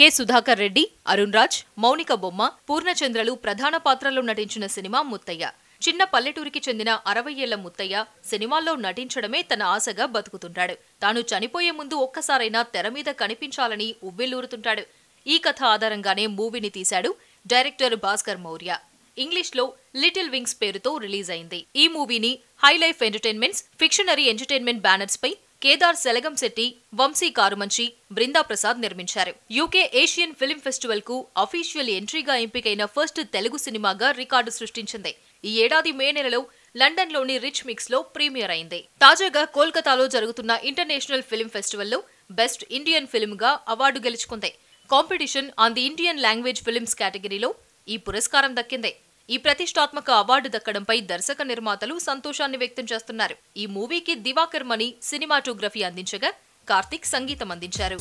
K Sudhakar Reddy Arun Raj Mounika Bomma పూర్ణచంద్రలు ప్రధాన పాత్రలో నటించిన సినిమా ముత్తయ్య చిన్న పల్లెటూరికి చెందిన అరవై ఏళ్ల ముత్తయ్య సినిమాల్లో నటించడమే తన ఆశగా బతుకుతుంటాడు తాను చనిపోయే ముందు ఒక్కసారైనా తెర మీద కనిపించాలని ఉవ్వెల్లూరుతుంటాడు ఈ కథ ఆధారంగానే మూవీని తీశాడు డైరెక్టర్ భాస్కర్ మౌర్య ఇంగ్లీష్లో లిటిల్ వింగ్స్ పేరుతో రిలీజ్ అయింది ఈ మూవీని Highlife entertainments Fictionary entertainment banners పై కేదార్ సెలగం శెట్టి వంశీ కారుమంచి బృందా ప్రసాద్ నిర్మించారు యూకే ఏషియన్ ఫిల్మ్ ఫెస్టివల్ కు అఫీషియల్ ఎంట్రీగా ఎంపికైన ఫస్ట్ తెలుగు సినిమాగా రికార్డు సృష్టించింది ఈ ఏడాది మే నెలలో లండన్ లోని రిచ్ మిక్స్ లో ప్రీమియర్ అయింది తాజాగా కోల్కతాలో జరుగుతున్న ఇంటర్నేషనల్ ఫిల్మ్ ఫెస్టివల్లో బెస్ట్ ఇండియన్ ఫిల్మ్ గా అవార్డు గెలుచుకుంది competition on the Indian language films కేటగిరీలో ఈ పురస్కారం దక్కింది ఈ ప్రతిష్టాత్మక అవార్డు దక్కడంపై దర్శక నిర్మాతలు సంతోషాన్ని వ్యక్తం చేస్తున్నారు ఈ మూవీకి మణి సినిమాటోగ్రఫీ అందించగా కార్తిక్ సంగీతం అందించారు